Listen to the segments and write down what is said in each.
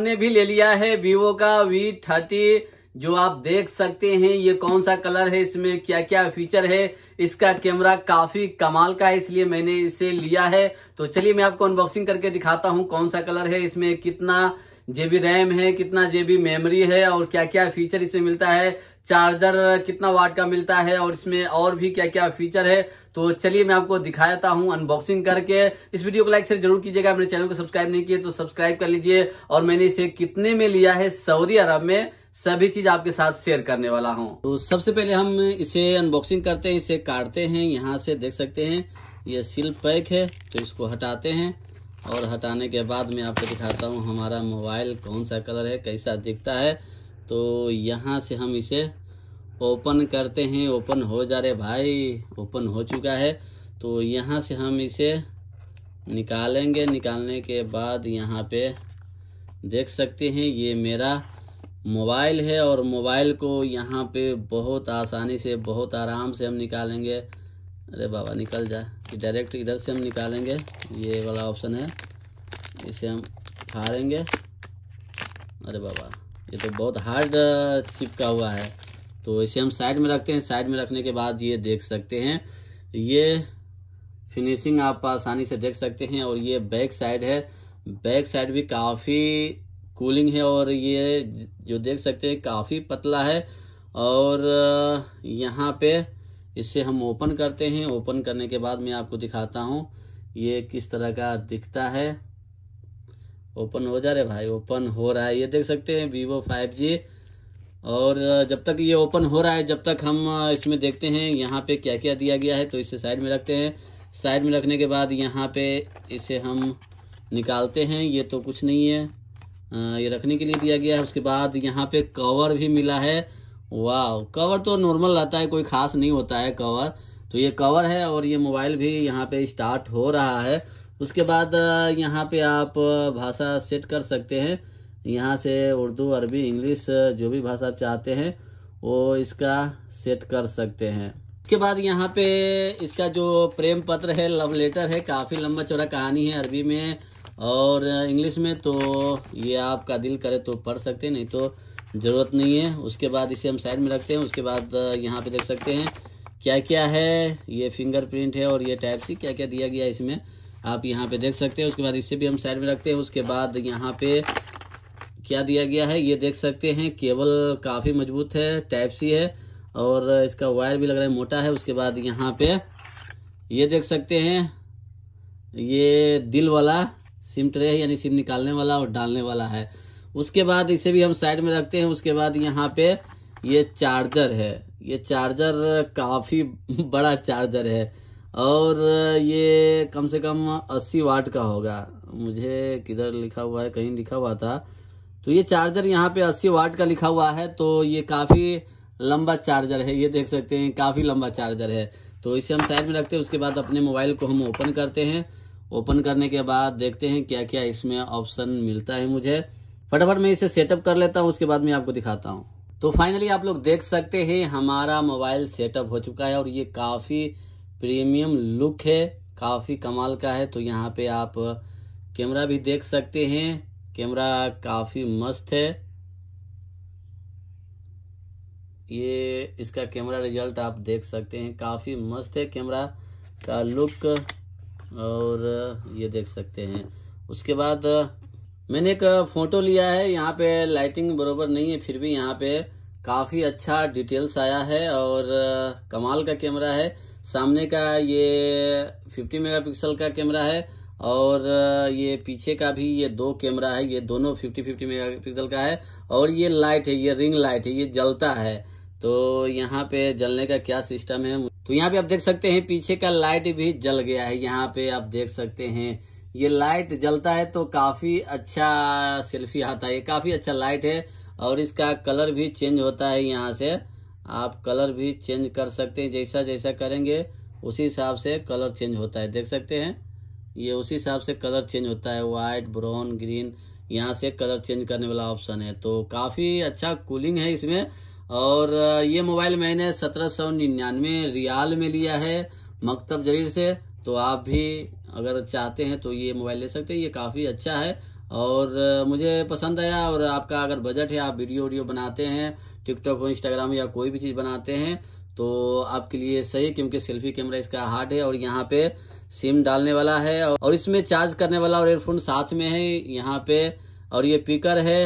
हमने भी ले लिया है वीवो का वी थर्टी जो आप देख सकते हैं ये कौन सा कलर है इसमें क्या क्या फीचर है इसका कैमरा काफी कमाल का है इसलिए मैंने इसे लिया है तो चलिए मैं आपको अनबॉक्सिंग करके दिखाता हूँ कौन सा कलर है इसमें कितना जेबी रैम है कितना जेबी मेमोरी है और क्या क्या फीचर इसमें मिलता है चार्जर कितना वाट का मिलता है और इसमें और भी क्या क्या फीचर है तो चलिए मैं आपको दिखाता हूँ अनबॉक्सिंग करके इस वीडियो को लाइक से जरूर कीजिएगा मेरे चैनल को सब्सक्राइब नहीं किए तो सब्सक्राइब कर लीजिए और मैंने इसे कितने में लिया है सऊदी अरब में सभी चीज आपके साथ शेयर करने वाला हूँ तो सबसे पहले हम इसे अनबॉक्सिंग करते हैं इसे काटते हैं यहाँ से देख सकते हैं ये सील पैक है तो इसको हटाते हैं और हटाने के बाद मैं आपको दिखाता हूँ हमारा मोबाइल कौन सा कलर है कैसा दिखता है तो यहाँ से हम इसे ओपन करते हैं ओपन हो जा रहे भाई ओपन हो चुका है तो यहाँ से हम इसे निकालेंगे निकालने के बाद यहाँ पे देख सकते हैं ये मेरा मोबाइल है और मोबाइल को यहाँ पे बहुत आसानी से बहुत आराम से हम निकालेंगे अरे बाबा निकल जाए डायरेक्ट इधर से हम निकालेंगे ये वाला ऑप्शन है इसे हम फाड़ेंगे अरे बाबा ये तो बहुत हार्ड uh, चिपका हुआ है तो इसे हम साइड में रखते हैं साइड में रखने के बाद ये देख सकते हैं ये फिनिशिंग आप आसानी से देख सकते हैं और ये बैक साइड है बैक साइड भी काफ़ी कूलिंग है और ये जो देख सकते हैं काफ़ी पतला है और uh, यहाँ पे इसे हम ओपन करते हैं ओपन करने के बाद मैं आपको दिखाता हूँ ये किस तरह का दिखता है ओपन हो जा रहा है भाई ओपन हो रहा है ये देख सकते हैं वीवो फाइव जी और जब तक ये ओपन हो रहा है जब तक हम इसमें देखते हैं यहाँ पे क्या क्या दिया गया है तो इसे साइड में रखते हैं साइड में रखने के बाद यहाँ पे इसे हम निकालते हैं ये तो कुछ नहीं है ये रखने के लिए दिया गया है उसके बाद यहाँ पे कवर भी मिला है वाह कवर तो नॉर्मल रहता है कोई ख़ास नहीं होता है कवर तो ये कवर है और ये मोबाइल भी यहाँ पे स्टार्ट हो रहा है उसके बाद यहाँ पे आप भाषा सेट कर सकते हैं यहाँ से उर्दू अरबी इंग्लिश जो भी भाषा आप चाहते हैं वो इसका सेट कर सकते हैं उसके बाद यहाँ पे इसका जो प्रेम पत्र है लव लेटर है काफ़ी लंबा चौड़ा कहानी है अरबी में और इंग्लिश में तो ये आपका दिल करे तो पढ़ सकते हैं नहीं तो ज़रूरत नहीं है उसके बाद इसे हम साइड में रखते हैं उसके बाद यहाँ पे देख सकते हैं क्या क्या है ये फिंगरप्रिंट है और ये टाइप सी क्या क्या दिया गया इसमें आप यहाँ पे देख सकते हैं उसके बाद इसे भी हम साइड में रखते हैं उसके बाद यहाँ पे क्या दिया गया है ये देख सकते हैं केबल काफ़ी मजबूत है टाइप सी है और इसका वायर भी लग रहा है मोटा है उसके बाद यहाँ पे ये देख सकते हैं ये दिल वाला सिम ट्रे है यानी सिम निकालने वाला और डालने वाला है उसके बाद इसे भी हम साइड में रखते हैं उसके बाद यहाँ पे ये चार्जर है ये चार्जर काफ़ी बड़ा चार्जर है और ये कम से कम 80 वाट का होगा मुझे किधर लिखा हुआ है कहीं लिखा हुआ था तो ये चार्जर यहाँ पे 80 वाट का लिखा हुआ है तो ये काफ़ी लंबा चार्जर है ये देख सकते हैं काफ़ी लंबा चार्जर है तो इसे हम साइड में रखते हैं उसके बाद अपने मोबाइल को हम ओपन करते हैं ओपन करने के बाद देखते हैं क्या क्या इसमें ऑप्शन मिलता है मुझे फटाफट मैं इसे सेटअप कर लेता हूँ उसके बाद मैं आपको दिखाता हूँ तो फाइनली आप लोग देख सकते हैं हमारा मोबाइल सेटअप हो चुका है और ये काफ़ी प्रीमियम लुक है काफ़ी कमाल का है तो यहाँ पे आप कैमरा भी देख सकते हैं कैमरा काफ़ी मस्त है ये इसका कैमरा रिजल्ट आप देख सकते हैं काफ़ी मस्त है कैमरा का लुक और ये देख सकते हैं उसके बाद मैंने एक फ़ोटो लिया है यहाँ पे लाइटिंग बरोबर नहीं है फिर भी यहाँ पे काफ़ी अच्छा डिटेल्स आया है और कमाल का कैमरा है सामने का ये 50 मेगापिक्सल का कैमरा है और ये पीछे का भी ये दो कैमरा है ये दोनों 50 50 मेगापिक्सल का है और ये लाइट है ये रिंग लाइट है ये जलता है तो यहाँ पे जलने का क्या सिस्टम है तो यहाँ पे आप देख सकते हैं पीछे का लाइट भी जल गया है यहाँ पे आप देख सकते हैं ये लाइट जलता है तो काफी अच्छा सेल्फी आता है काफी अच्छा लाइट है और इसका कलर भी चेंज होता है यहाँ से आप कलर भी चेंज कर सकते हैं जैसा जैसा करेंगे उसी हिसाब से कलर चेंज होता है देख सकते हैं ये उसी हिसाब से कलर चेंज होता है वाइट ब्राउन ग्रीन यहाँ से कलर चेंज करने वाला ऑप्शन है तो काफ़ी अच्छा कूलिंग है इसमें और ये मोबाइल मैंने सत्रह सौ निन्यानवे रियाल में लिया है मकतब जरीर से तो आप भी अगर चाहते हैं तो ये मोबाइल ले सकते हैं ये काफ़ी अच्छा है और मुझे पसंद आया और आपका अगर बजट है आप वीडियो वीडियो बनाते हैं टिकटॉक हो इंस्टाग्राम या कोई भी चीज़ बनाते हैं तो आपके लिए सही क्योंकि सेल्फी कैमरा इसका हार्ड है और यहाँ पे सिम डालने वाला है और इसमें चार्ज करने वाला और एयरफोन साथ में है यहाँ पे और ये पिकर है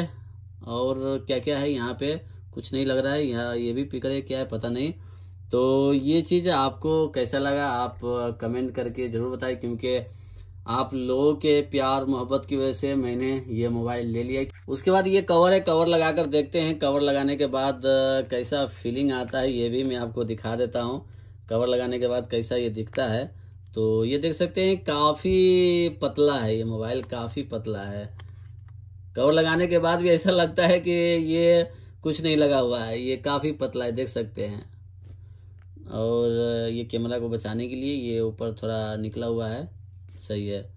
और क्या क्या है यहाँ पे कुछ नहीं लग रहा है यहाँ ये भी पिकर है क्या है पता नहीं तो ये चीज़ आपको कैसा लगा आप कमेंट करके ज़रूर बताए क्योंकि आप लोगों के प्यार मोहब्बत की वजह से मैंने ये मोबाइल ले लिया उसके बाद ये कवर है कवर लगाकर देखते हैं कवर लगाने के बाद कैसा फीलिंग आता है ये भी मैं आपको दिखा देता हूँ कवर लगाने के बाद कैसा ये दिखता है तो ये देख सकते हैं काफ़ी पतला है ये मोबाइल काफ़ी पतला है कवर लगाने के बाद भी ऐसा लगता है कि ये कुछ नहीं लगा हुआ है ये काफ़ी पतला है देख सकते हैं और ये कैमरा को बचाने के लिए ये ऊपर थोड़ा निकला हुआ है 则曰。